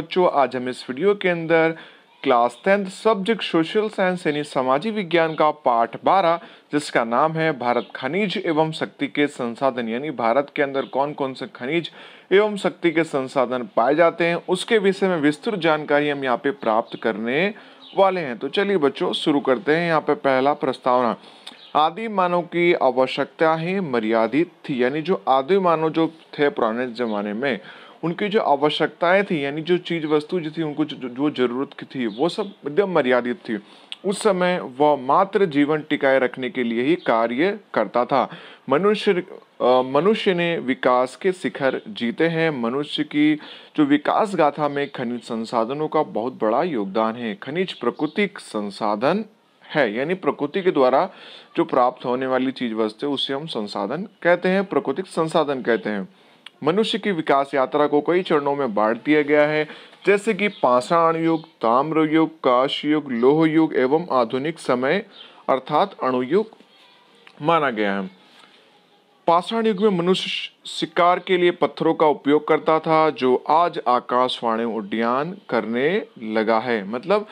बच्चों आज हम इस वीडियो के अंदर class tenth subject social science यानी सामाजिक विज्ञान का पाठ बारह जिसका नाम है भारत खनिज एवं शक्ति के संसाधन यानी भारत के अंदर कौन कौन से खनिज एवं शक्ति के संसाधन पाए जाते हैं उसके विषय में विस्तृत जानकारी हम यहाँ पे प्राप्त करने वाले हैं तो चलिए बच्चों शुरू करते हैं यहाँ पे पहला प्रस्तावना आदि मानव की आवश्यकता ही मर्यादित थी यानी जो आदि मानव जो थे पुराने जमाने में उनकी जो आवश्यकताएं थी यानी जो चीज़ वस्तु जो थी उनको जो ज़रूरत की थी वो सब एकदम मर्यादित थी उस समय वह मात्र जीवन टिकाए रखने के लिए ही कार्य करता था मनुष्य मनुष्य ने विकास के शिखर जीते हैं मनुष्य की जो विकास गाथा में खनिज संसाधनों का बहुत बड़ा योगदान है खनिज प्राकृतिक संसाधन है यानी प्रकृति के द्वारा जो प्राप्त होने वाली चीज वस्तु उसे हम संसाधन कहते हैं प्रकृतिक संसाधन कहते हैं मनुष्य की विकास यात्रा को कई चरणों में बांट दिया गया है जैसे कि पाषाण युग ताम्र युग काश युग लोह युग एवं आधुनिक समय अर्थात अणुयुग माना गया है पाषाण युग में मनुष्य शिकार के लिए पत्थरों का उपयोग करता था जो आज आकाशवाणी उड्डयन करने लगा है मतलब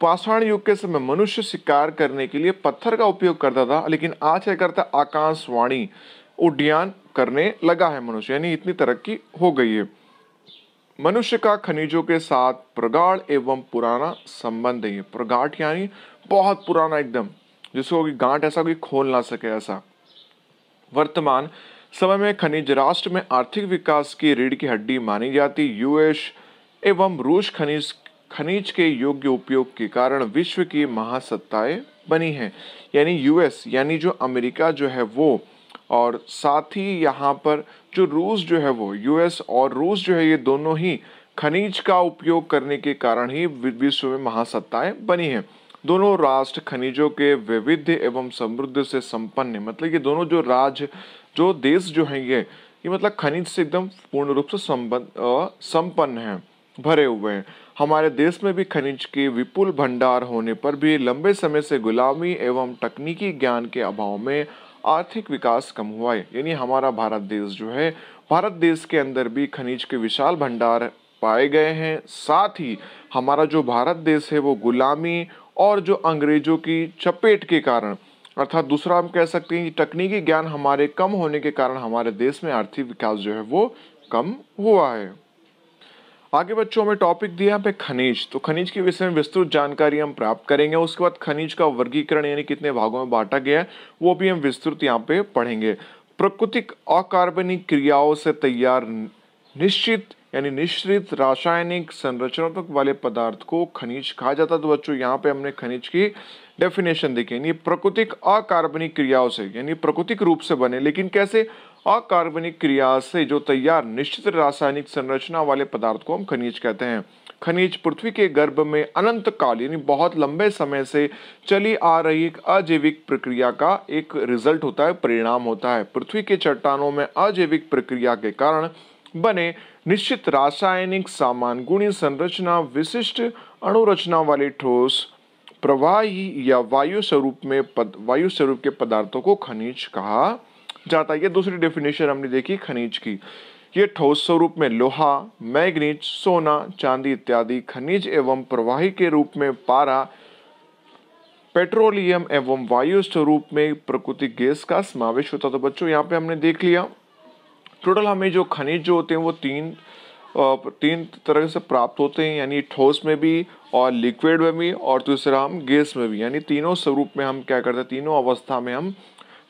पाषाण युग के समय मनुष्य शिकार करने के लिए पत्थर का उपयोग करता था लेकिन आज क्या करता आकाशवाणी उड्डयन करने लगा है मनुष्य यानी इतनी तरक्की हो गई है मनुष्य का खनिजों के साथ प्रगाढ़ एवं पुराना संबंध है प्रगाढ़ यानी बहुत पुराना एकदम जिसको कि गांठ ऐसा कोई खोल ना सके ऐसा वर्तमान समय में खनिज राष्ट्र में आर्थिक विकास की रीढ़ की हड्डी मानी जाती यूएस एवं रूस खनिज खनिज के योग्य उपयोग के कारण विश्व की महासत्ताएं बनी हैं यानी यूएस यानी जो अमेरिका जो है वो और साथ ही यहाँ पर जो रूस जो है वो यूएस और रूस जो है ये दोनों ही खनिज का उपयोग करने के कारण ही विश्व में महासत्ताएं बनी हैं दोनों राष्ट्र खनिजों के वैविध्य एवं समृद्ध से संपन्न है मतलब ये दोनों जो राज्य जो देश जो हैं ये ये मतलब खनिज से एकदम पूर्ण रूप से संबंध संपन्न है भरे हुए हैं हमारे देश में भी खनिज के विपुल भंडार होने पर भी लंबे समय से गुलामी एवं तकनीकी ज्ञान के अभाव में आर्थिक विकास कम हुआ है यानी हमारा भारत देश जो है भारत देश के अंदर भी खनिज के विशाल भंडार पाए गए हैं साथ ही हमारा जो भारत देश है वो गुलामी और जो अंग्रेजों की चपेट के कारण अर्थात दूसरा हम कह सकते हैं कि तकनीकी ज्ञान हमारे कम होने के कारण हमारे देश में आर्थिक विकास जो है वो कम हुआ है आगे बच्चों हमें टॉपिक दिया यहाँ पे खनिज तो खनिज के विषय में विस्तृत जानकारी हम प्राप्त करेंगे उसके बाद खनिज का वर्गीकरण यानी कितने भागों में बांटा गया है वो भी हम विस्तृत यहाँ पे पढ़ेंगे प्राकृतिक अकार्बनिक क्रियाओं से तैयार निश्चित यानी निश्चित रासायनिक संरचनात्मक वाले पदार्थ को खनिज कहा जाता तो बच्चों यहाँ पे हमने खनिज की डेफिनेशन देखी यानी प्राकृतिक अकार्बनिक क्रियाओं से यानी प्राकृतिक रूप से बने लेकिन कैसे अकार्बनिक क्रिया से जो तैयार निश्चित रासायनिक संरचना वाले पदार्थ को हम खनिज कहते हैं खनिज पृथ्वी के गर्भ में अनंत काल यानी बहुत लंबे समय से चली आ रही एक अजैविक प्रक्रिया का एक रिजल्ट होता है परिणाम होता है पृथ्वी के चट्टानों में अजैविक प्रक्रिया के कारण बने निश्चित रासायनिक सामान गुणी संरचना विशिष्ट अणुरचना वाले ठोस प्रवाही या वायु स्वरूप में पद, वायु स्वरूप के पदार्थों को खनिज कहा जाता है ये दूसरी डेफिनेशन हमने देखी खनिज की ये ठोस स्वरूप में लोहा मैग्नीज सोना चांदी इत्यादि खनिज एवं प्रवाही के रूप में पारा पेट्रोलियम एवं वायु स्वरूप में प्रकृति गैस का समावेश होता तो बच्चों यहाँ पे हमने देख लिया टोटल हमें जो खनिज जो होते हैं वो तीन तीन तरह से प्राप्त होते हैं यानी ठोस में भी और लिक्विड में भी और दूसरा हम गैस में भी यानी तीनों स्वरूप में हम क्या करते हैं तीनों अवस्था में हम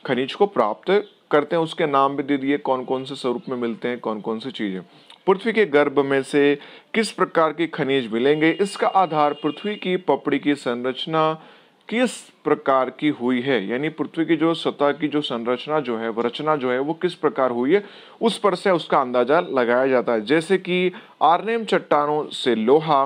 खनिज को प्राप्त करते हैं उसके नाम भी दे दिए कौन कौन से स्वरूप में मिलते हैं कौन कौन सी चीज़ें पृथ्वी के गर्भ में से किस प्रकार के खनिज मिलेंगे इसका आधार पृथ्वी की पपड़ी की संरचना किस प्रकार की हुई है यानी पृथ्वी की जो सतह की जो संरचना जो है रचना जो है वो किस प्रकार हुई है उस पर से उसका अंदाजा लगाया जाता है जैसे कि आरनेम चट्टानों से लोहा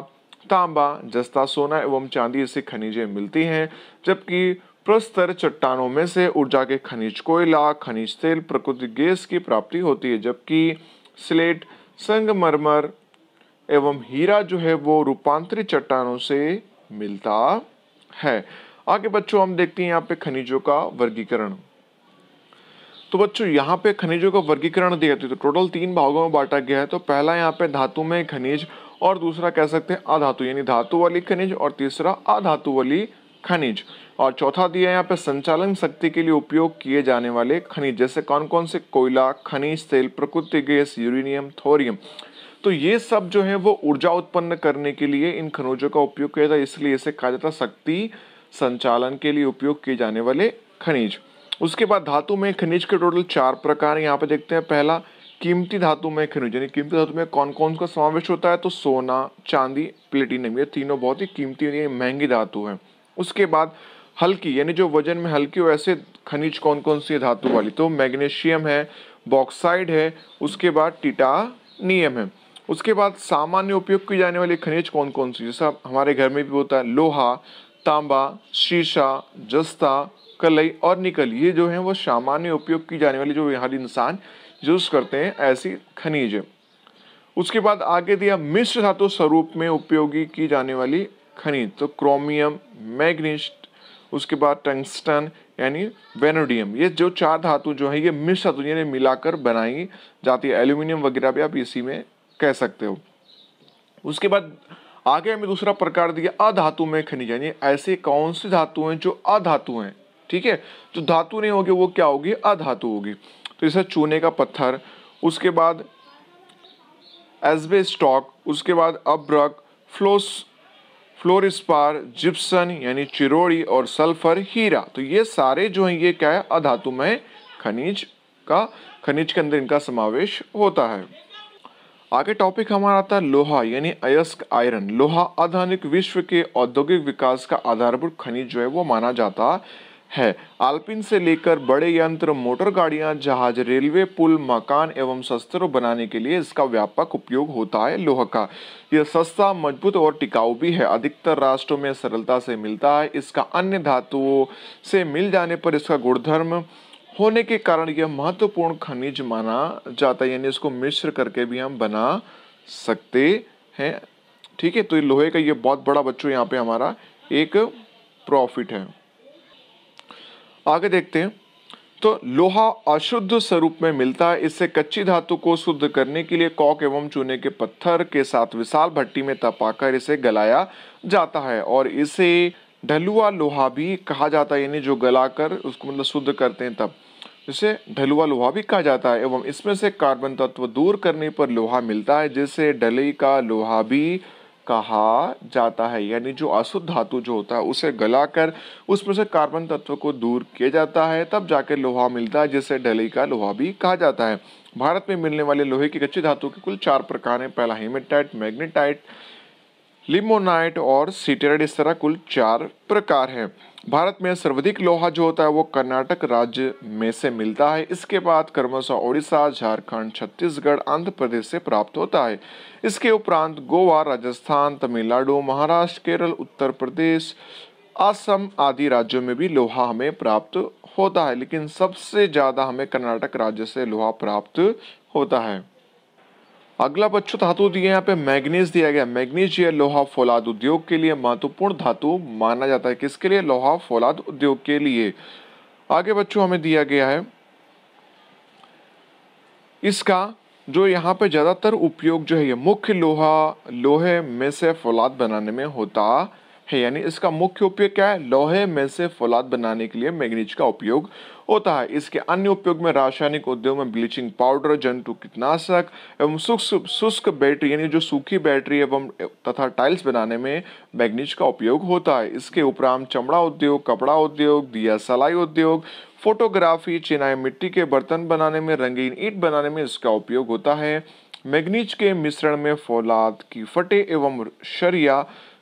तांबा जस्ता सोना एवं चांदी से खनिजें मिलती हैं जबकि प्रस्तर चट्टानों में से ऊर्जा के खनिज कोयला खनिज तेल प्रकृति गैस की प्राप्ति होती है जबकि स्लेट संगमरमर एवं हीरा जो है वो रूपांतरित चट्टानों से मिलता है आगे बच्चों हम देखते हैं यहाँ पे खनिजों का वर्गीकरण तो बच्चों यहाँ पे खनिजों का वर्गीकरण दिया तो टोटल तीन भागों में बांटा गया है तो पहला यहाँ पे धातु में खनिज और दूसरा कह सकते हैं अधातु यानी धातु वाली खनिज और तीसरा अधातु वाली खनिज और चौथा दिया यहाँ पे संचालन शक्ति के लिए उपयोग किए जाने वाले खनिज जैसे कौन कौन से कोयला खनिज तेल प्रकृति गैस यूरेनियम थोरियम तो ये सब जो है वो ऊर्जा उत्पन्न करने के लिए इन खनिजों का उपयोग किया जाता है इसलिए इसे कहा जाता शक्ति संचालन के लिए उपयोग किए जाने वाले खनिज उसके बाद धातु में खनिज के टोटल चार प्रकार यहाँ पे देखते हैं पहला कीमती धातु में खनिज यानी कीमती धातु में कौन कौन का समावेश होता है तो सोना चांदी प्लेटिनम ये तीनों बहुत ही कीमती महंगी धातु है उसके बाद हल्की यानी जो वजन में हल्की हो ऐसे खनिज कौन कौन सी धातु वाली तो मैग्नीशियम है बॉक्साइड है उसके बाद टिटानियम है उसके बाद सामान्य उपयोग की जाने वाली खनिज कौन कौन सी जैसा हमारे घर में भी होता है लोहा तांबा शीशा जस्ता कलई और निकल ये जो है वो सामान्य उपयोग की जाने वाली जो यहाँ इंसान यूज करते हैं ऐसी खनिज उसके बाद आगे दिया मिश्र धातु स्वरूप में उपयोगी की जाने वाली खनिज तो क्रोमियम मैग्नीस्ट उसके बाद टंगस्टन यानी वेनोडियम ये जो चार धातु जो है ये मिश्र धातु यानी मिलाकर बनाई जाती है एल्यूमिनियम वगैरह भी आप इसी में कह सकते हो उसके बाद आगे हमें दूसरा प्रकार दिया अधातु में खनिज यानी ऐसे कौन से धातु हैं जो अधातु हैं ठीक है जो धातु नहीं होगी वो क्या होगी अधातु होगी तो जैसे चूने का पत्थर उसके बाद एजबे स्टॉक उसके बाद अब्रक फ्लोस फ्लोरिस्पार जिप्सन यानी चिरोड़ी और सल्फर हीरा तो ये सारे जो हैं ये क्या है अधातुमय खनिज का खनिज के अंदर इनका समावेश होता है आगे टॉपिक हमारा आता है लोहा यानी अयस्क आयरन लोहा आधुनिक विश्व के औद्योगिक विकास का आधारभूत खनिज जो है वो माना जाता है है आल्पिन से लेकर बड़े यंत्र मोटर गाड़ियां जहाज रेलवे पुल मकान एवं शस्त्रों बनाने के लिए इसका व्यापक उपयोग होता है लोह का यह सस्ता मजबूत और टिकाऊ भी है अधिकतर राष्ट्रों में सरलता से मिलता है इसका अन्य धातुओं से मिल जाने पर इसका गुणधर्म होने के कारण यह महत्वपूर्ण खनिज माना जाता है यानी इसको मिश्र करके भी हम बना सकते हैं ठीक है तो ये लोहे का ये बहुत बड़ा बच्चों यहाँ पे हमारा एक प्रॉफिट है आगे देखते हैं तो लोहा अशुद्ध स्वरूप में मिलता है इससे कच्ची धातु को शुद्ध करने के लिए कॉक एवं चूने के पत्थर के साथ विशाल भट्टी में तपाकर इसे गलाया जाता है और इसे ढलुआ लोहा भी कहा जाता है यानी जो गलाकर उसको मतलब शुद्ध करते हैं तब जिसे ढलुआ लोहा भी कहा जाता है एवं इसमें से कार्बन तत्व दूर करने पर लोहा मिलता है जिससे ढलई का लोहा भी कहा जाता है यानी जो अशुद्ध धातु जो होता है उसे गलाकर उसमें से कार्बन तत्व को दूर किया जाता है तब जाकर लोहा मिलता है जिसे ढली का लोहा भी कहा जाता है भारत में मिलने वाले लोहे की कच्ची धातु के कुल चार प्रकार हैं पहला हेमेटाइट मैग्नेटाइट लिमोनाइट और सीटेराइट इस तरह कुल चार प्रकार हैं भारत में सर्वाधिक लोहा जो होता है वो कर्नाटक राज्य में से मिलता है इसके बाद क्रमशः ओडिशा झारखंड छत्तीसगढ़ आंध्र प्रदेश से प्राप्त होता है इसके उपरांत गोवा राजस्थान तमिलनाडु महाराष्ट्र केरल उत्तर प्रदेश असम आदि राज्यों में भी लोहा हमें प्राप्त होता है लेकिन सबसे ज़्यादा हमें कर्नाटक राज्य से लोहा प्राप्त होता है अगला बच्चों धातु दिए यहाँ पे मैग्नीज दिया गया मैग्नीज यह लोहा फौलाद उद्योग के लिए महत्वपूर्ण धातु माना जाता है किसके लिए लोहा फौलाद उद्योग के लिए आगे बच्चों हमें दिया गया है इसका जो यहाँ पे ज़्यादातर उपयोग जो है ये मुख्य लोहा लोहे में से फौलाद बनाने में होता है यानी इसका मुख्य उपयोग क्या है लोहे में से फौलाद बनाने के लिए मैग्नीज का उपयोग होता है इसके अन्य उपयोग में रासायनिक उद्योग में ब्लीचिंग पाउडर जंतु कीटनाशक एवं शुष्क शुष्क बैटरी यानी जो सूखी बैटरी एवं तथा टाइल्स बनाने में मैग्नीज का उपयोग होता है इसके उपरांत चमड़ा उद्योग कपड़ा उद्योग दिया सलाई उद्योग फोटोग्राफी चिनाई मिट्टी के बर्तन बनाने में रंगीन ईट बनाने में इसका उपयोग होता है मैग्नीज के मिश्रण में फौलाद की फटे एवं शरिया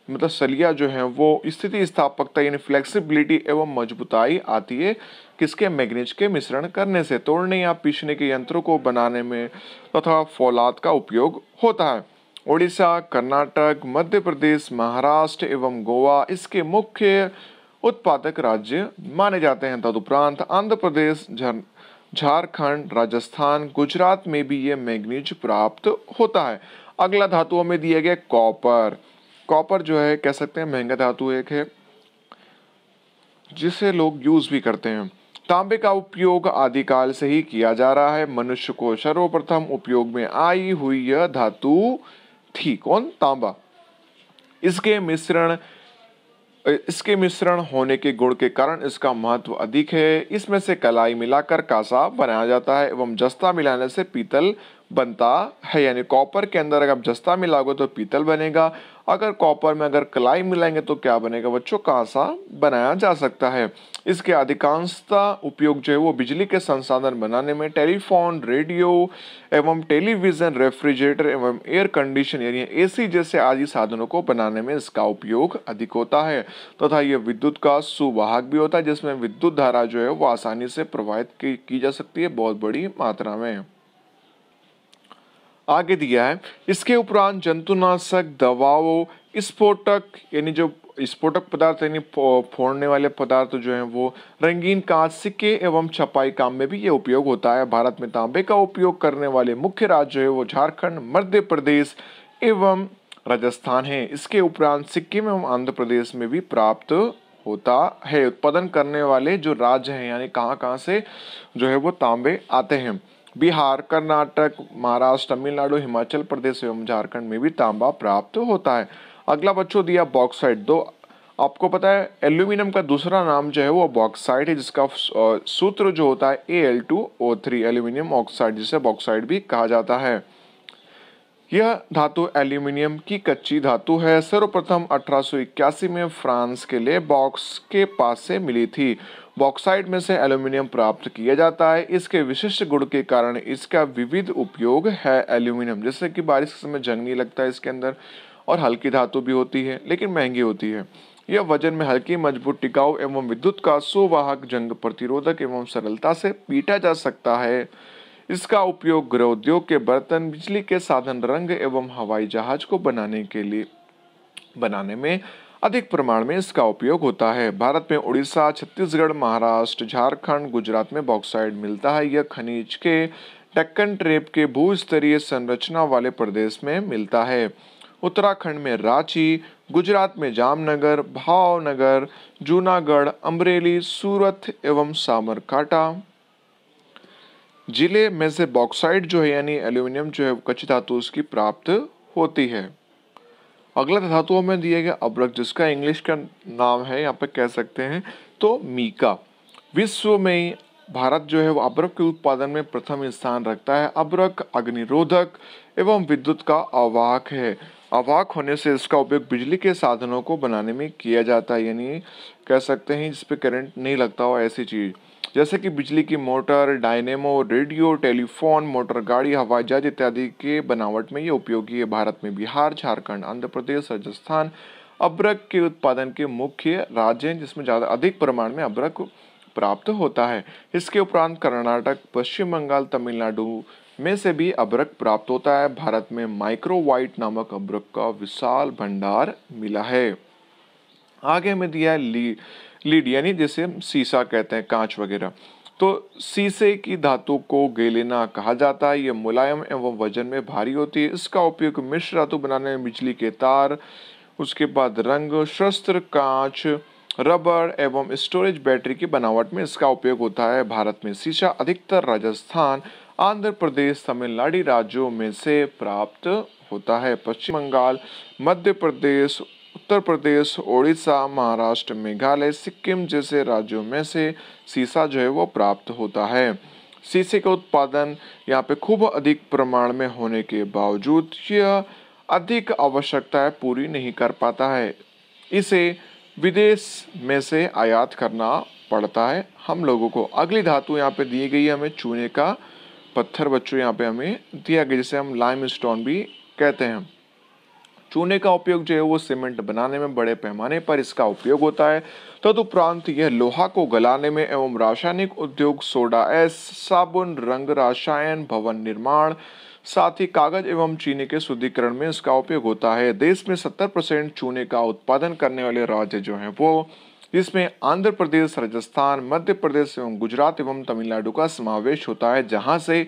मतलब सलिया जो है वो स्थिति स्थापकता यानी फ्लेक्सिबिलिटी एवं मजबूताई आती है किसके मैग्नीज के मिश्रण करने से तोड़ने या पीसने के यंत्रों को बनाने में तथा तो फौलाद का उपयोग होता है ओडिशा कर्नाटक मध्य प्रदेश महाराष्ट्र एवं गोवा इसके मुख्य उत्पादक राज्य माने जाते हैं तदुपरांत आंध्र प्रदेश झारखंड राजस्थान गुजरात में भी ये मैग्नीज प्राप्त होता है अगला धातुओं में दिया गया कॉपर कॉपर जो है कह सकते हैं महंगा धातु एक है जिसे लोग यूज भी करते हैं तांबे का उपयोग आदिकाल से ही किया जा रहा है मनुष्य को सर्वप्रथम उपयोग में आई हुई यह धातु थी कौन तांबा इसके मिश्रण इसके मिश्रण होने के गुण के कारण इसका महत्व अधिक है इसमें से कलाई मिलाकर कासा बनाया जाता है एवं जस्ता मिलाने से पीतल बनता है यानी कॉपर के अंदर अगर आप जस्ता मिलाओगे तो पीतल बनेगा अगर कॉपर में अगर कलाई मिलाएंगे तो क्या बनेगा बच्चों कांसा बनाया जा सकता है इसके अधिकांशता उपयोग जो है वो बिजली के संसाधन बनाने में टेलीफोन रेडियो एवं टेलीविज़न रेफ्रिजरेटर एवं एयर कंडीशन यानी एसी जैसे आदि साधनों को बनाने में इसका उपयोग अधिक होता है तथा तो यह विद्युत का सुवाहक भी होता है जिसमें विद्युत धारा जो है वो आसानी से प्रवाहित की, की जा सकती है बहुत बड़ी मात्रा में आगे दिया है इसके उपरांत जंतुनाशक दवाओं स्फोटक यानी जो स्फोटक पदार्थ यानी फोड़ने वाले पदार्थ जो हैं वो रंगीन कांच सिक्के एवं छपाई काम में भी ये उपयोग होता है भारत में तांबे का उपयोग करने वाले मुख्य राज्य है वो झारखंड मध्य प्रदेश एवं राजस्थान है इसके उपरांत सिक्किम एवं आंध्र प्रदेश में भी प्राप्त होता है उत्पादन करने वाले जो राज्य हैं यानी कहाँ कहाँ से जो है वो तांबे आते हैं बिहार कर्नाटक महाराष्ट्र तमिलनाडु हिमाचल प्रदेश एवं झारखंड में भी तांबा प्राप्त होता है अगला बच्चों दिया बॉक्साइट दो आपको पता है एल्यूमिनियम का दूसरा नाम जो है वो बॉक्साइड है जिसका सूत्र जो होता है A L two O three aluminium oxide जिसे बॉक्साइड भी कहा जाता है यह धातु एल्यूमिनियम की कच्ची धातु है सर्वप्रथम अठारह में फ्रांस के लिए बॉक्स के पास से मिली थी बॉक्साइड में से एल्यूमिनियम प्राप्त किया जाता है इसके विशिष्ट गुण के कारण इसका विविध उपयोग है एल्यूमिनियम जैसे कि बारिश के समय जंग नहीं लगता है इसके अंदर और हल्की धातु भी होती है लेकिन महंगी होती है यह वजन में हल्की मजबूत टिकाऊ एवं विद्युत का सुवाहक जंग प्रतिरोधक एवं सरलता से पीटा जा सकता है इसका उपयोग गृह उद्योग के बर्तन बिजली के साधन रंग एवं हवाई जहाज को बनाने के लिए बनाने में अधिक प्रमाण में इसका उपयोग होता है भारत में उड़ीसा छत्तीसगढ़ महाराष्ट्र झारखंड गुजरात में बॉक्साइड मिलता है यह खनिज के डक्कन ट्रेप के स्तरीय संरचना वाले प्रदेश में मिलता है उत्तराखंड में रांची गुजरात में जामनगर भावनगर जूनागढ़ अमरेली सूरत एवं सामरकाटा जिले में से बॉक्साइड जो है यानी एल्यूमिनियम जो है कच्ची धातु उसकी प्राप्त होती है अगला धातु हमें दिया गया अब्रक जिसका इंग्लिश का नाम है यहाँ पे कह सकते हैं तो मीका विश्व में भारत जो है वो अब्रक के उत्पादन में प्रथम स्थान रखता है अब्रक अग्निरोधक एवं विद्युत का अवाहक है अवाहक होने से इसका उपयोग बिजली के साधनों को बनाने में किया जाता है यानी कह सकते हैं जिसपे करंट नहीं लगता हो ऐसी चीज़ जैसे कि बिजली की motor dynamo radio telephone motor गाड़ी हवाई जहाज इत्यादि के बनावट में ये उपयोगी है भारत में बिहार झारखंड आंध्र प्रदेश राजस्थान अब्रक के उत्पादन के मुख्य राज्य हैं जिसमें ज़्यादा अधिक प्रमाण में अब्रक प्राप्त होता है इसके उपरांत कर्नाटक पश्चिम बंगाल तमिलनाडु में से भी अब्रक प्राप्त होता है भारत में माइक्रो वाइट नामक अब्रक का विशाल भंडार मिला है आगे में दिया है ली लीड यानी जिसे हम सीसा कहते हैं कांच वगैरह तो सीसे की धातु को गेलेना कहा जाता है ये मुलायम एवं वजन में भारी होती है इसका उपयोग मिश्र धातु बनाने में बिजली के तार उसके बाद रंग शस्त्र कांच रबर एवं स्टोरेज बैटरी की बनावट में इसका उपयोग होता है भारत में सीसा अधिकतर राजस्थान आंध्र प्रदेश तमिलनाडु राज्यों में से प्राप्त होता है पश्चिम बंगाल मध्य प्रदेश उत्तर प्रदेश ओडिशा महाराष्ट्र मेघालय सिक्किम जैसे राज्यों में से सीसा जो है वो प्राप्त होता है शीशे का उत्पादन यहाँ पे खूब अधिक प्रमाण में होने के बावजूद यह अधिक आवश्यकताएं पूरी नहीं कर पाता है इसे विदेश में से आयात करना पड़ता है हम लोगों को अगली धातु यहाँ पे दी गई है हमें चूने का पत्थर बच्चों यहाँ पे हमें दिया गया जिसे हम लाइम स्टोन भी कहते हैं चूने का उपयोग जो है वो सीमेंट बनाने में बड़े पैमाने पर इसका उपयोग होता है तदुपरांत यह लोहा को गलाने में एवं रासायनिक उद्योग सोडा एस साबुन रंग रासायन भवन निर्माण साथ ही कागज एवं चीनी के शुद्धिकरण में इसका उपयोग होता है देश में 70 परसेंट चूने का उत्पादन करने वाले राज्य जो हैं वो जिसमें आंध्र प्रदेश राजस्थान मध्य प्रदेश एवं गुजरात एवं तमिलनाडु का समावेश होता है जहां से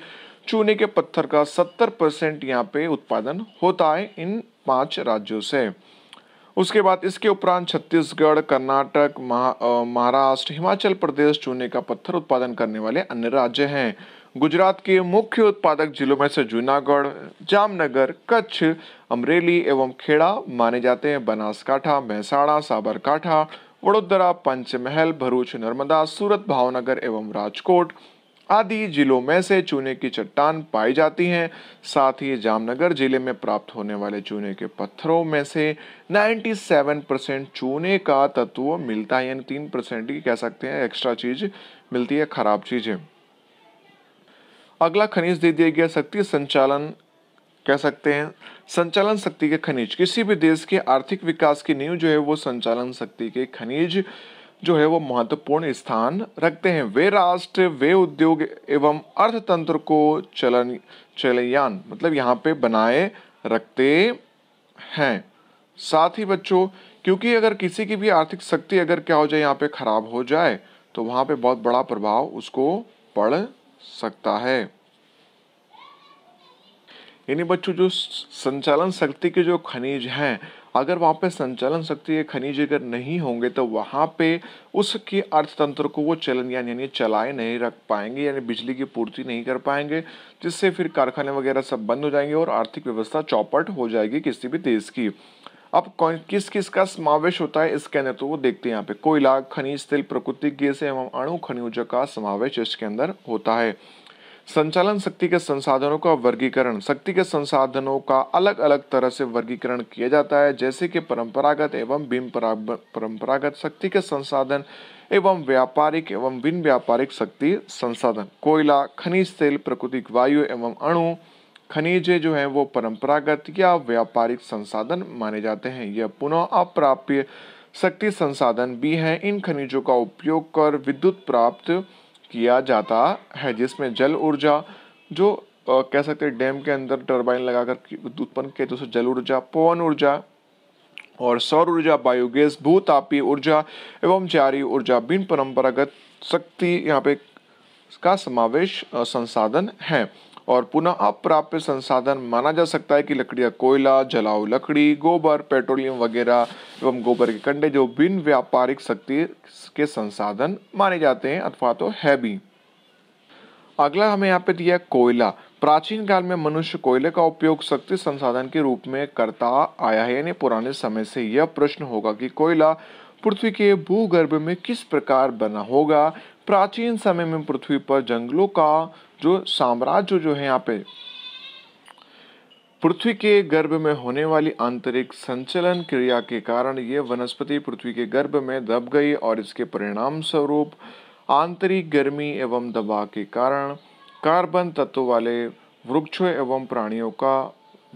चूने के पत्थर का 70 परसेंट यहाँ पे उत्पादन होता है इन पांच राज्यों से उसके बाद इसके उपरांत छत्तीसगढ़ कर्नाटक महाराष्ट्र हिमाचल प्रदेश चूने का पत्थर उत्पादन करने वाले अन्य राज्य हैं गुजरात के मुख्य उत्पादक जिलों में से जूनागढ़ जामनगर कच्छ अमरेली एवं खेड़ा माने जाते हैं बनासकाठा महसाणा साबरकाठा वडोदरा पंचमहल भरूच नर्मदा सूरत भावनगर एवं राजकोट आदि जिलों में से चूने की चट्टान पाई जाती हैं साथ ही जामनगर जिले में प्राप्त होने वाले चूने के पत्थरों में से 97 परसेंट चूने का तत्व मिलता है यानी तीन परसेंट ही कह सकते हैं एक्स्ट्रा चीज मिलती है खराब चीजें अगला खनिज दे दिया गया शक्ति संचालन कह सकते हैं संचालन शक्ति के खनिज किसी भी देश के आर्थिक विकास की नींव जो है वो संचालन शक्ति के खनिज जो है वो महत्वपूर्ण स्थान रखते हैं वे राष्ट्र वे उद्योग एवं अर्थतंत्र को चलन चलयान मतलब यहाँ पे बनाए रखते हैं साथ ही बच्चों क्योंकि अगर किसी की भी आर्थिक शक्ति अगर क्या हो जाए यहाँ पे खराब हो जाए तो वहां पे बहुत बड़ा प्रभाव उसको पड़ सकता है यानी बच्चों जो संचालन शक्ति के जो खनिज हैं अगर वहाँ पे संचालन शक्ति के खनिज अगर नहीं होंगे तो वहाँ पे उसके अर्थतंत्र को वो चलन यानी यानी चलाए नहीं रख पाएंगे यानी बिजली की पूर्ति नहीं कर पाएंगे जिससे फिर कारखाने वगैरह सब बंद हो जाएंगे और आर्थिक व्यवस्था चौपट हो जाएगी किसी भी देश की अब कौन किस किस का समावेश होता है इसके अंदर तो वो देखते हैं यहाँ पे कोयला खनिज तेल प्रकृतिक गैस एवं अणु खनिजों का समावेश इसके अंदर होता है संचालन शक्ति के संसाधनों का वर्गीकरण शक्ति के संसाधनों का अलग अलग तरह से वर्गीकरण किया जाता है जैसे कि परंपरागत एवं बिन परंपरागत शक्ति के संसाधन एवं व्यापारिक एवं बिन व्यापारिक शक्ति संसाधन कोयला खनिज तेल प्राकृतिक वायु एवं अणु खनिज जो है वो परंपरागत या व्यापारिक संसाधन माने जाते हैं यह पुनः अप्राप्य शक्ति संसाधन भी है इन खनिजों का उपयोग कर विद्युत प्राप्त किया जाता है जिसमें जल ऊर्जा जो आ, कह सकते हैं डैम के अंदर टर्बाइन लगाकर उत्पन्न किया जैसे जल ऊर्जा पवन ऊर्जा और सौर ऊर्जा बायोगैस भूतापी ऊर्जा एवं जारी ऊर्जा बिन परंपरागत शक्ति यहाँ पे का समावेश संसाधन है और पुनः अप्राप्य संसाधन माना जा सकता है कि लकड़ियाँ कोयला जलाऊ लकड़ी गोबर पेट्रोलियम वगैरह एवं गोबर के कंडे जो बिन व्यापारिक शक्ति के संसाधन माने जाते हैं अथवा तो है भी अगला हमें यहाँ पे दिया कोयला प्राचीन काल में मनुष्य कोयले का उपयोग शक्ति संसाधन के रूप में करता आया है यानी पुराने समय से यह प्रश्न होगा कि कोयला पृथ्वी के भूगर्भ में किस प्रकार बना होगा प्राचीन समय में पृथ्वी पर जंगलों का जो साम्राज्य जो है यहाँ पे पृथ्वी के गर्भ में होने वाली आंतरिक संचलन क्रिया के कारण ये वनस्पति पृथ्वी के गर्भ में दब गई और इसके परिणाम स्वरूप आंतरिक गर्मी एवं दबाव के कारण कार्बन तत्व वाले वृक्षों एवं प्राणियों का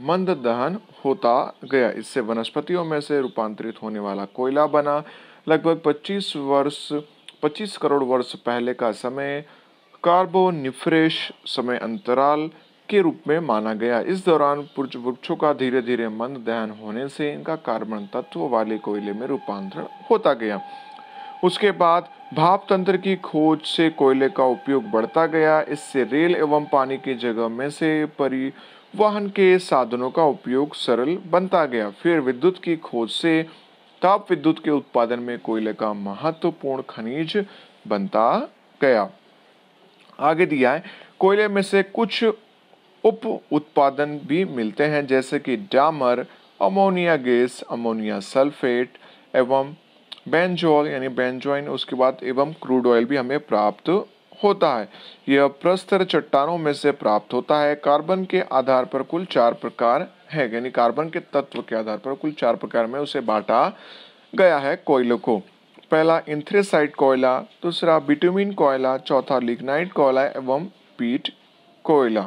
मंद दहन होता गया इससे वनस्पतियों में से रूपांतरित होने वाला कोयला बना लगभग 25 वर्ष 25 करोड़ वर्ष पहले का समय कार्बोनिफ्रेश समय अंतराल के रूप में माना गया इस दौरान वृक्षों का धीरे धीरे मंद दहन होने से इनका कार्बन तत्व वाले कोयले में रूपांतरण होता गया उसके बाद भाप तंत्र की खोज से कोयले का उपयोग बढ़ता गया इससे रेल एवं पानी की जगह में से परिवहन के साधनों का उपयोग सरल बनता गया फिर विद्युत की खोज से ताप विद्युत के उत्पादन में कोयले का महत्वपूर्ण खनिज बनता गया आगे दिया है कोयले में से कुछ उप उत्पादन भी मिलते हैं जैसे कि डामर अमोनिया गैस अमोनिया सल्फेट एवं बेंजोल यानी बेंजोइन उसके बाद एवं क्रूड ऑयल भी हमें प्राप्त होता है यह प्रस्तर चट्टानों में से प्राप्त होता है कार्बन के आधार पर कुल चार प्रकार है यानी कार्बन के तत्व के आधार पर कुल चार प्रकार में उसे बांटा गया है कोयले को पहला इंथ्रेसाइट कोयला दूसरा बिटुमिन कोयला चौथा लिग्नाइट कोयला एवं पीट कोयला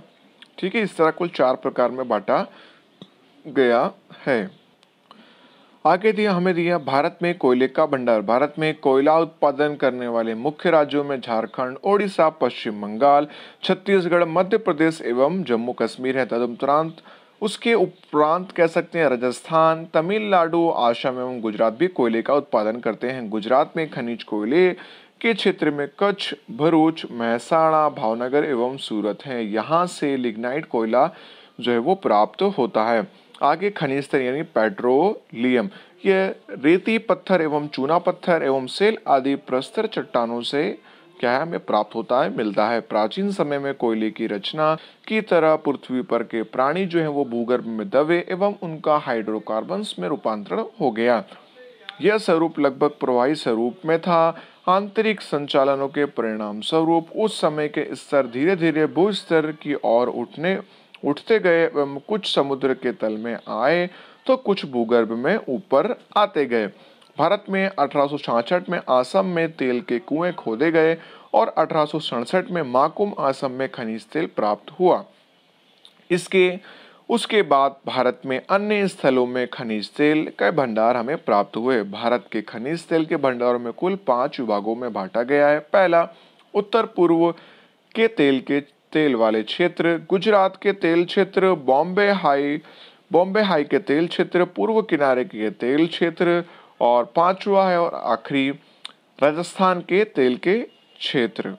ठीक है इस तरह कुल चार प्रकार में बांटा गया है आगे दिया हमें दिया भारत में कोयले का भंडार भारत में कोयला उत्पादन करने वाले मुख्य राज्यों में झारखंड ओडिशा पश्चिम बंगाल छत्तीसगढ़ मध्य प्रदेश एवं जम्मू कश्मीर है तदुपरांत उसके उपरांत कह सकते हैं राजस्थान तमिलनाडु आसाम एवं गुजरात भी कोयले का उत्पादन करते हैं गुजरात में खनिज कोयले के क्षेत्र में कच्छ भरूच महसाणा भावनगर एवं सूरत हैं यहाँ से लिग्नाइट कोयला जो है वो प्राप्त होता है आगे खनिज स्तर यानी पेट्रोलियम यह रेती पत्थर एवं चूना पत्थर एवं सेल आदि प्रस्तर चट्टानों से क्या है हमें प्राप्त होता है मिलता है प्राचीन समय में कोयले की रचना की तरह पृथ्वी पर के प्राणी जो है वो भूगर्भ में दबे एवं उनका हाइड्रोकार्बन में रूपांतरण हो गया यह स्वरूप लगभग प्रवाही स्वरूप में था आंतरिक संचालनों के परिणाम स्वरूप उस समय के स्तर धीरे धीरे भू स्तर की ओर उठने उठते गए एवं कुछ समुद्र के तल में आए तो कुछ भूगर्भ में ऊपर आते गए भारत में अठारह में आसम में तेल के कुएं खोदे गए और अठारह में माकुम आसम में खनिज तेल प्राप्त हुआ इसके उसके बाद भारत में अन्य स्थलों में खनिज तेल के भंडार हमें प्राप्त हुए भारत के खनिज तेल के भंडारों में कुल पांच विभागों में बांटा गया है पहला उत्तर पूर्व के तेल के तेल वाले क्षेत्र गुजरात के तेल क्षेत्र बॉम्बे हाई बॉम्बे हाई के तेल क्षेत्र पूर्व किनारे के तेल क्षेत्र और पांचवा है और आखिरी राजस्थान के तेल के क्षेत्र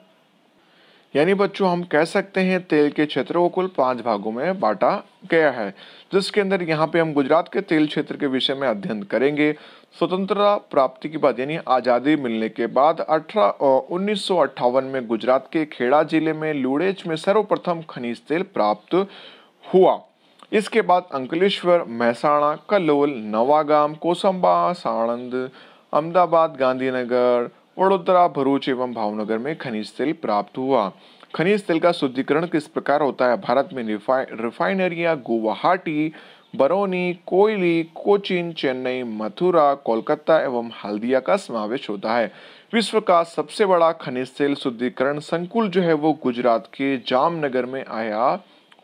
यानी बच्चों हम कह सकते हैं तेल के क्षेत्र को कुल पांच भागों में बांटा गया है जिसके अंदर यहाँ पे हम गुजरात के तेल क्षेत्र के विषय में अध्ययन करेंगे स्वतंत्रता प्राप्ति के बाद यानी आज़ादी मिलने के बाद अठारह उन्नीस में गुजरात के खेड़ा जिले में लूड़ेच में सर्वप्रथम खनिज तेल प्राप्त हुआ इसके बाद अंकलेश्वर महसाणा कलोल नवागाम कोसंबा सारंद अहमदाबाद गांधीनगर वडोदरा भरूच एवं भावनगर में खनिज तेल प्राप्त हुआ खनिज तेल का शुद्धिकरण किस प्रकार होता है भारत में रिफाइनरियां गुवाहाटी बरौनी कोयली कोचिन चेन्नई मथुरा कोलकाता एवं हल्दिया का समावेश होता है विश्व का सबसे बड़ा खनिज तेल शुद्धिकरण संकुल जो है वो गुजरात के जामनगर में आया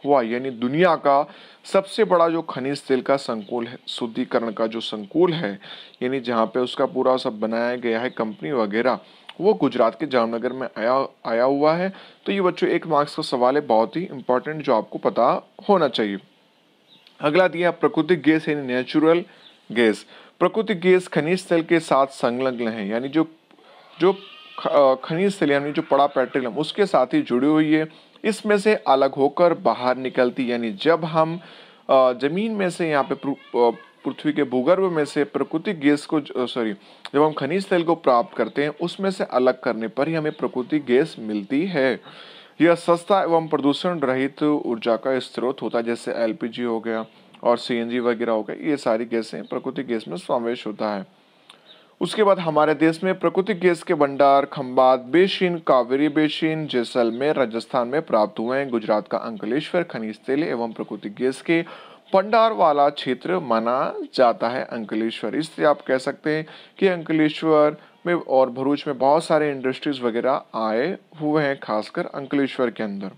हुआ यानी दुनिया का सबसे बड़ा जो खनिज तेल का संकुल है शुद्धिकरण का जो संकुल है यानी जहाँ पे उसका पूरा सब बनाया गया है कंपनी वगैरह वो गुजरात के जामनगर में आया आया हुआ है तो ये बच्चों एक मार्क्स का सवाल है बहुत ही इंपॉर्टेंट जो आपको पता होना चाहिए अगला दिया प्राकृतिक गैस यानी नेचुरल गैस प्राकृतिक गैस खनिज तेल के साथ संलग्न है यानी जो जो खनिज तेल यानी जो पड़ा पेट्रोलियम उसके साथ ही जुड़ी हुई है इसमें से अलग होकर बाहर निकलती यानी जब हम ज़मीन में से यहाँ पे पृथ्वी के भूगर्भ में से प्रकृतिक गैस को सॉरी जब हम खनिज तेल को प्राप्त करते हैं उसमें से अलग करने पर ही हमें प्रकृति गैस मिलती है यह सस्ता एवं प्रदूषण रहित ऊर्जा का स्रोत होता है जैसे एलपीजी हो गया और सीएनजी वगैरह हो गया ये सारी गैसें प्रकृति गैस में समावेश होता है उसके बाद हमारे देश में प्राकृतिक गैस के भंडार खम्बात बेसिन कावेरी बेसिन जैसलमेर राजस्थान में प्राप्त हुए हैं गुजरात का अंकलेश्वर खनिज तेल एवं प्राकृतिक गैस के भंडार वाला क्षेत्र माना जाता है अंकलेश्वर इससे आप कह सकते हैं कि अंकलेश्वर में और भरूच में बहुत सारे इंडस्ट्रीज वगैरह आए हुए हैं खासकर अंकलेश्वर के अंदर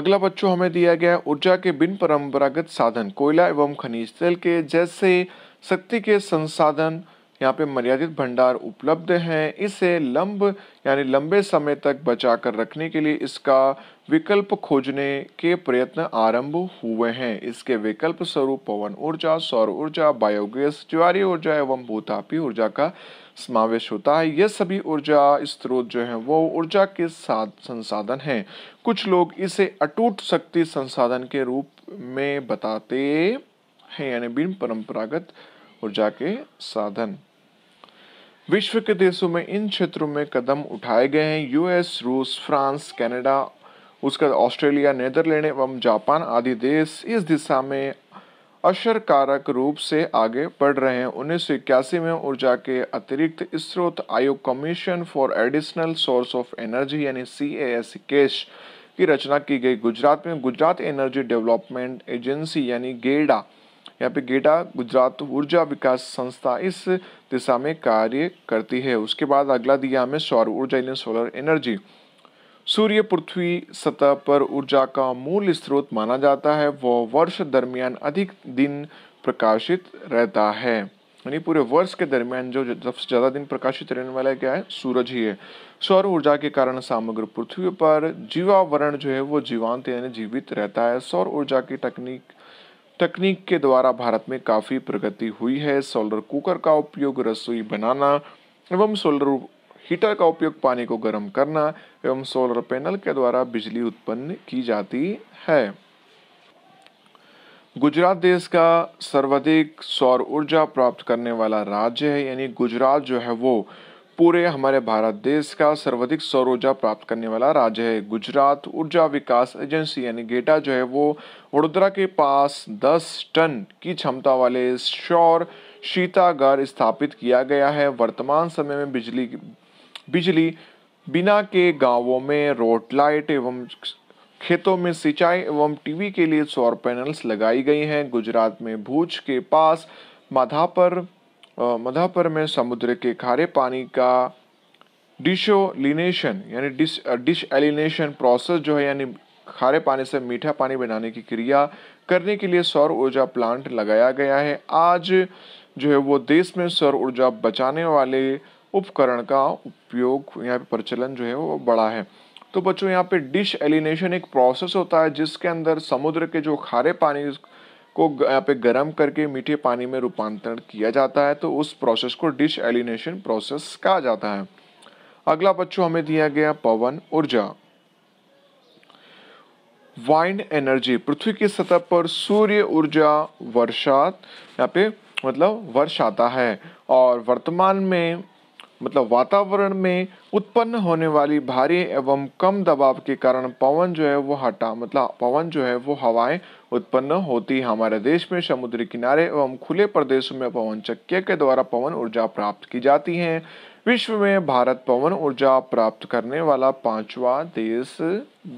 अगला बच्चों हमें दिया गया है ऊर्जा के बिन परंपरागत साधन कोयला एवं खनिज तेल के जैसे शक्ति के संसाधन यहाँ पे मर्यादित भंडार उपलब्ध हैं इसे लंब यानी लंबे समय तक बचा कर रखने के लिए इसका विकल्प खोजने के प्रयत्न आरंभ हुए हैं इसके विकल्प स्वरूप पवन ऊर्जा सौर ऊर्जा बायोगैस ज्वारी ऊर्जा एवं भूतापी ऊर्जा का समावेश होता है ये सभी ऊर्जा स्रोत जो हैं वो ऊर्जा के साथ संसाधन हैं कुछ लोग इसे अटूट शक्ति संसाधन के रूप में बताते हैं यानी बिन परंपरागत ऊर्जा के साधन विश्व के देशों में इन क्षेत्रों में कदम उठाए गए हैं यूएस रूस फ्रांस कनाडा उसके ऑस्ट्रेलिया नीदरलैंड एवं जापान आदि देश इस दिशा में असरकारक रूप से आगे बढ़ रहे हैं उन्नीस में ऊर्जा के अतिरिक्त स्रोत आयोग commission for additional source of energy यानी सी ए एस केश की रचना की गई गुजरात में गुजरात एनर्जी डेवलपमेंट एजेंसी यानी गेडा यहाँ पे गेटा गुजरात ऊर्जा विकास संस्था इस दिशा में कार्य करती है उसके बाद अगला दिया हमें सौर ऊर्जा यानी सोलर एनर्जी सूर्य पृथ्वी सतह पर ऊर्जा का मूल स्रोत माना जाता है वह वर्ष दरमियान अधिक दिन प्रकाशित रहता है यानी पूरे वर्ष के दरमियान जो सबसे ज़्यादा दिन प्रकाशित रहने वाला क्या है सूरज ही है सौर ऊर्जा के कारण समग्र पृथ्वी पर जीवावरण जो है वो जीवांत यानी जीवित रहता है सौर ऊर्जा की तकनीक तकनीक के द्वारा भारत में काफ़ी प्रगति हुई है सोलर कुकर का उपयोग रसोई बनाना एवं सोलर हीटर का उपयोग पानी को गर्म करना एवं सोलर पैनल के द्वारा बिजली उत्पन्न की जाती है गुजरात देश का सर्वाधिक सौर ऊर्जा प्राप्त करने वाला राज्य है यानी गुजरात जो है वो पूरे हमारे भारत देश का सर्वाधिक सौर ऊर्जा प्राप्त करने वाला राज्य है गुजरात ऊर्जा विकास एजेंसी यानी गेटा जो है वो वडोदरा के पास 10 टन की क्षमता वाले सौर शीतागार स्थापित किया गया है वर्तमान समय में बिजली बिजली बिना के गांवों में रोड लाइट एवं खेतों में सिंचाई एवं टीवी के लिए सौर पैनल्स लगाई गई हैं गुजरात में भूज के पास माधापर मधापर में समुद्र के खारे पानी का डिशोलिनेशन यानी डिस डिश एलिनेशन प्रोसेस जो है यानी खारे पानी से मीठा पानी बनाने की क्रिया करने के लिए सौर ऊर्जा प्लांट लगाया गया है आज जो है वो देश में सौर ऊर्जा बचाने वाले उपकरण का उपयोग यहाँ पे प्रचलन जो है वो बड़ा है तो बच्चों यहाँ पे डिश एलिनेशन एक प्रोसेस होता है जिसके अंदर समुद्र के जो खारे पानी को यहाँ पे गर्म करके मीठे पानी में रूपांतरण किया जाता है तो उस प्रोसेस को डिश एलिनेशन प्रोसेस कहा जाता है अगला बच्चों हमें दिया गया पवन ऊर्जा वाइंड एनर्जी पृथ्वी की सतह पर सूर्य ऊर्जा वर्षा यहाँ पे मतलब वर्ष आता है और वर्तमान में मतलब वातावरण में उत्पन्न होने वाली भारी एवं कम दबाव के कारण पवन जो है वो हटा मतलब पवन जो है वो हवाएं उत्पन्न होती है हमारे देश में समुद्री किनारे एवं खुले प्रदेशों में पवन चक्के के द्वारा पवन ऊर्जा प्राप्त की जाती है विश्व में भारत पवन ऊर्जा प्राप्त करने वाला पांचवा देश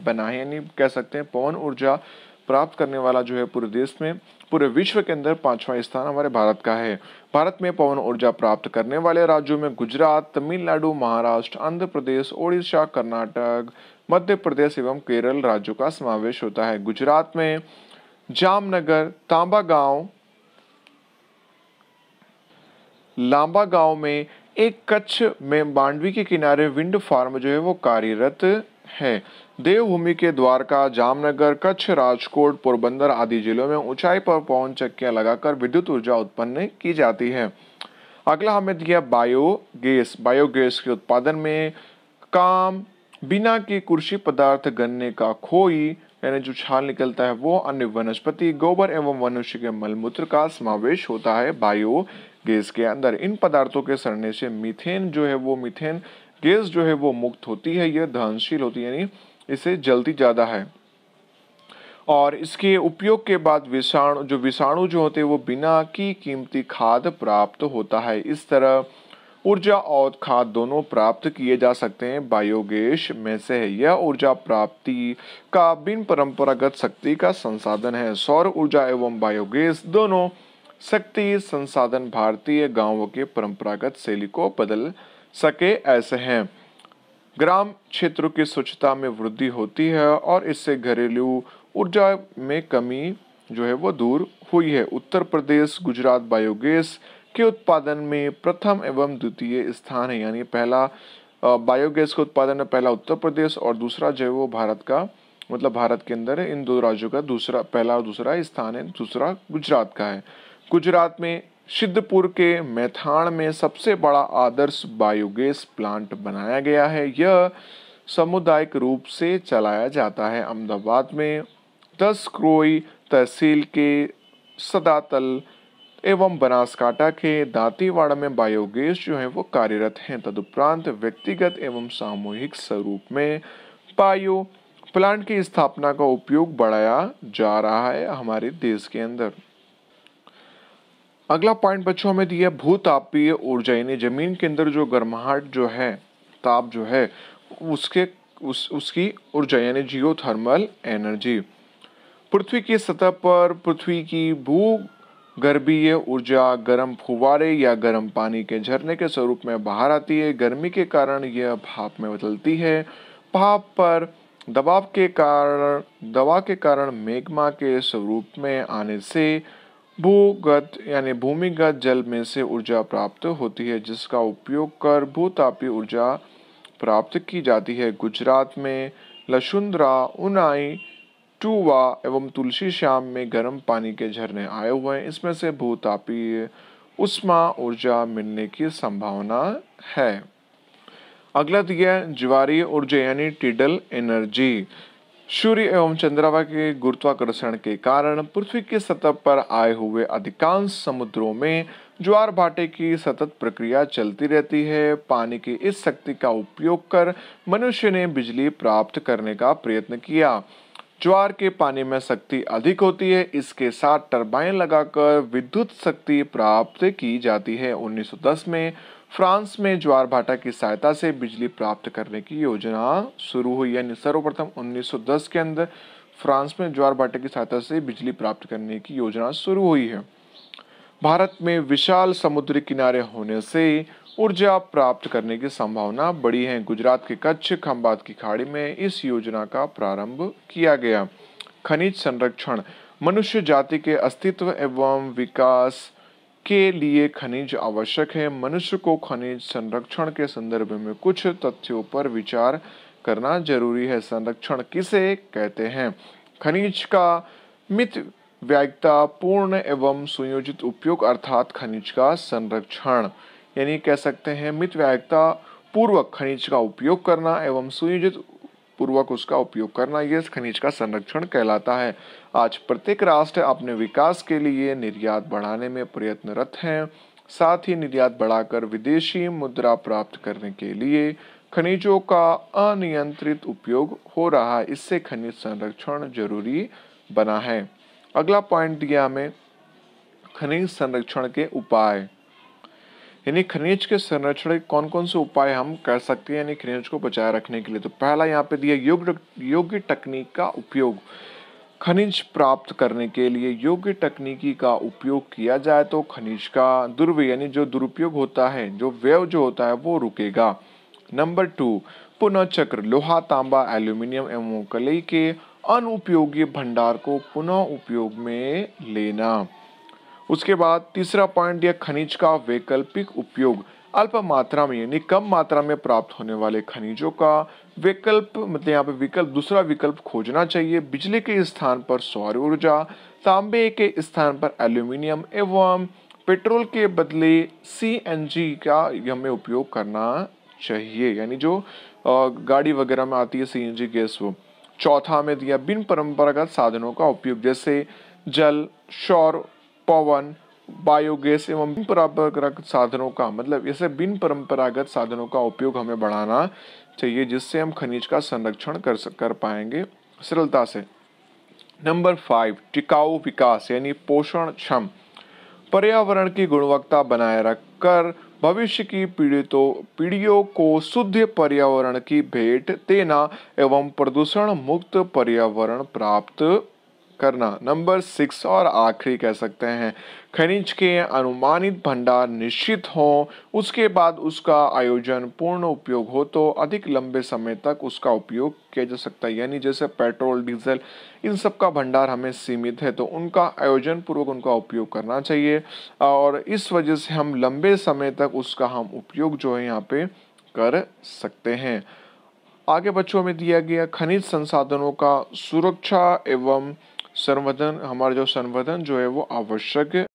बना है यानी कह सकते हैं पवन ऊर्जा प्राप्त करने वाला जो है पूरे देश में पूरे विश्व के अंदर पांचवा स्थान हमारे भारत का है भारत में पवन ऊर्जा प्राप्त करने वाले राज्यों में गुजरात तमिलनाडु महाराष्ट्र आंध्र प्रदेश ओडिशा कर्नाटक मध्य प्रदेश एवं केरल राज्यों का समावेश होता है गुजरात में जामनगर तांबा गांव लांबा गांव में एक कच्छ में मांडवी के किनारे विंड फार्म जो है वो कार्यरत है देवभूमि के द्वारका जामनगर कच्छ राजकोट पोरबंदर आदि जिलों में ऊंचाई पर पवन चक्कियां लगाकर विद्युत ऊर्जा उत्पन्न की जाती है अगला हमें दिया बायोगैस बायोगैस के उत्पादन में काम बिना के कृषि पदार्थ गन्ने का खोई यानी जो छाल निकलता है वो अन्य वनस्पति गोबर एवं मनुष्य के मलमूत्र का समावेश होता है बायो गैस के अंदर इन पदार्थों के सड़ने से मीथेन जो है वो मीथेन गैस जो है वो मुक्त होती है यह दहनशील होती है यानी इससे जल्दी ज़्यादा है और इसके उपयोग के बाद विषाणु जो विषाणु जो होते हैं वो बिना की कीमती खाद प्राप्त होता है इस तरह ऊर्जा और खाद दोनों प्राप्त किए जा सकते हैं बायोगैस में से है यह ऊर्जा प्राप्ति का बिन परंपरागत शक्ति का संसाधन है सौर ऊर्जा एवं बायोगैस दोनों शक्ति संसाधन भारतीय गांवों के परंपरागत शैली को बदल सके ऐसे हैं ग्राम क्षेत्रों की स्वच्छता में वृद्धि होती है और इससे घरेलू ऊर्जा में कमी जो है वो दूर हुई है उत्तर प्रदेश गुजरात बायोगैस के उत्पादन में प्रथम एवं द्वितीय स्थान है यानी पहला बायोगैस का उत्पादन में पहला उत्तर प्रदेश और दूसरा जो है वो भारत का मतलब भारत के अंदर इन दो राज्यों का दूसरा पहला और दूसरा स्थान है दूसरा गुजरात का है गुजरात में सिद्धपुर के मैथाण में सबसे बड़ा आदर्श बायोगैस प्लांट बनाया गया है यह सामुदायिक रूप से चलाया जाता है अहमदाबाद में दस क्रोई तहसील के सदातल एवं बनासकाटा के दांतीवाड़ा में बायोगैस जो है वो कार्यरत हैं तदुपरांत व्यक्तिगत एवं सामूहिक स्वरूप में बायो प्लांट की स्थापना का उपयोग बढ़ाया जा रहा है हमारे देश के अंदर अगला पॉइंट बच्चों हमें दिया भूतापीय ऊर्जा यानी जमीन के अंदर जो गर्माहट जो है ताप जो है उसके उस उसकी ऊर्जा यानी जियो थर्मल एनर्जी पृथ्वी की सतह पर पृथ्वी की भू गर्भीय ऊर्जा गर्म फुवारे या गर्म पानी के झरने के स्वरूप में बाहर आती है गर्मी के कारण यह भाप में बदलती है भाप पर दबाव के कारण दवा के कारण मेघमा के स्वरूप में आने से भूगत यानी भूमिगत जल में से ऊर्जा प्राप्त होती है जिसका उपयोग कर भूतापी ऊर्जा प्राप्त की जाती है गुजरात में लशुंद्रा उनाई टूवा एवं तुलसी श्याम में गर्म पानी के झरने आए हुए हैं इसमें से भूतापी उष्मा ऊर्जा मिलने की संभावना है अगला दिया ज्वारीय ऊर्जा यानी टिडल एनर्जी सूर्य एवं चंद्रमा के गुरुत्वाकर्षण के कारण पृथ्वी के सतह पर आए हुए अधिकांश समुद्रों में ज्वार भाटे की सतत प्रक्रिया चलती रहती है पानी की इस शक्ति का उपयोग कर मनुष्य ने बिजली प्राप्त करने का प्रयत्न किया ज्वार के पानी में शक्ति अधिक होती है इसके साथ टरबाइन लगाकर विद्युत शक्ति प्राप्त की जाती है 1910 में फ्रांस में ज्वार भाटा की सहायता से बिजली प्राप्त करने की योजना शुरू हुई यानी सर्वप्रथम 1910 के अंदर फ्रांस में ज्वार भाटा की सहायता से बिजली प्राप्त करने की योजना शुरू हुई है भारत में विशाल समुद्री किनारे होने से ऊर्जा प्राप्त करने की संभावना बड़ी है गुजरात के कच्छ खम्बात की खाड़ी में इस योजना का प्रारंभ किया गया खनिज संरक्षण मनुष्य जाति के अस्तित्व एवं विकास के लिए खनिज आवश्यक है मनुष्य को खनिज संरक्षण के संदर्भ में कुछ तथ्यों पर विचार करना जरूरी है संरक्षण किसे कहते हैं खनिज का मित व्यायता पूर्ण एवं सुयोजित उपयोग अर्थात खनिज का संरक्षण यानी कह सकते हैं मित व्यायिकता पूर्वक खनिज का उपयोग करना एवं सुयोजित पूर्वक उसका उपयोग करना यह खनिज का संरक्षण कहलाता है आज प्रत्येक राष्ट्र अपने विकास के लिए निर्यात बढ़ाने में प्रयत्नरत है साथ ही निर्यात बढ़ाकर विदेशी मुद्रा प्राप्त करने के लिए खनिजों का अनियंत्रित उपयोग हो रहा है इससे खनिज संरक्षण जरूरी बना है अगला पॉइंट दिया हमें खनिज संरक्षण के उपाय यानी खनिज के संरक्षण कौन कौन से उपाय हम कर सकते हैं यानी खनिज को बचाए रखने के लिए तो पहला यहाँ पे दिया योग्य योग्य तकनीक का उपयोग खनिज प्राप्त करने के लिए योग्य तकनीकी का उपयोग किया जाए तो खनिज का दुर्व्य यानी जो दुरुपयोग होता है जो व्यव जो होता है वो रुकेगा नंबर टू पुनः चक्र लोहा तांबा एल्यूमिनियम एवं कलई के अनुपयोगी भंडार को पुनः उपयोग में लेना उसके बाद तीसरा पॉइंट यह खनिज का वैकल्पिक उपयोग अल्प मात्रा में यानी कम मात्रा में प्राप्त होने वाले खनिजों का विकल्प मतलब यहाँ पे विकल्प दूसरा विकल्प खोजना चाहिए बिजली के स्थान पर सौर ऊर्जा तांबे के स्थान पर एल्यूमिनियम एवं पेट्रोल के बदले सीएनजी का हमें उपयोग करना चाहिए यानी जो गाड़ी वगैरह में आती है सीएनजी गैस वो चौथा में दिया बिन परंपरागत साधनों का उपयोग जैसे जल शौर पवन बायोगैस एवं परंपरागत साधनों का मतलब ऐसे बिन परंपरागत साधनों का उपयोग हमें बढ़ाना चाहिए जिससे हम खनिज का संरक्षण कर कर पाएंगे सरलता से नंबर फाइव टिकाऊ विकास यानी पोषण क्षम पर्यावरण की गुणवत्ता बनाए रखकर भविष्य की पीड़ितों पीढ़ियों को शुद्ध पर्यावरण की भेंट देना एवं प्रदूषण मुक्त पर्यावरण प्राप्त करना नंबर सिक्स और आखिरी कह सकते हैं खनिज के अनुमानित भंडार निश्चित हों उसके बाद उसका आयोजन पूर्ण उपयोग हो तो अधिक लंबे समय तक उसका उपयोग किया जा सकता है यानी जैसे पेट्रोल डीजल इन सब का भंडार हमें सीमित है तो उनका आयोजन पूर्वक उनका उपयोग करना चाहिए और इस वजह से हम लंबे समय तक उसका हम उपयोग जो है यहाँ पे कर सकते हैं आगे बच्चों में दिया गया खनिज संसाधनों का सुरक्षा एवं संवर्धन हमारा जो संवर्धन जो है वो आवश्यक